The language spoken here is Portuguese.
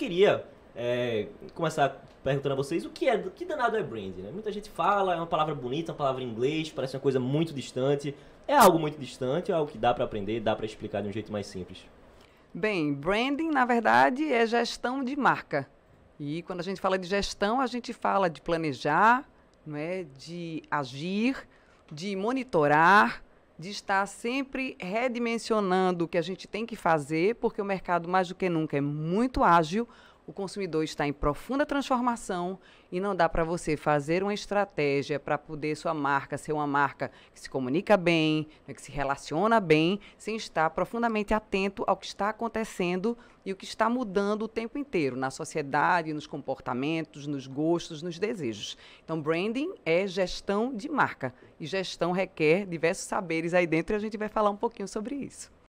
queria é, começar perguntando a vocês o que é, que danado é brand, né? Muita gente fala, é uma palavra bonita, uma palavra em inglês, parece uma coisa muito distante. É algo muito distante, é algo que dá para aprender, dá para explicar de um jeito mais simples. Bem, branding, na verdade, é gestão de marca. E quando a gente fala de gestão, a gente fala de planejar, não é? de agir, de monitorar, de estar sempre redimensionando o que a gente tem que fazer, porque o mercado, mais do que nunca, é muito ágil, o consumidor está em profunda transformação e não dá para você fazer uma estratégia para poder sua marca ser uma marca que se comunica bem, né, que se relaciona bem, sem estar profundamente atento ao que está acontecendo e o que está mudando o tempo inteiro na sociedade, nos comportamentos, nos gostos, nos desejos. Então, branding é gestão de marca e gestão requer diversos saberes aí dentro e a gente vai falar um pouquinho sobre isso.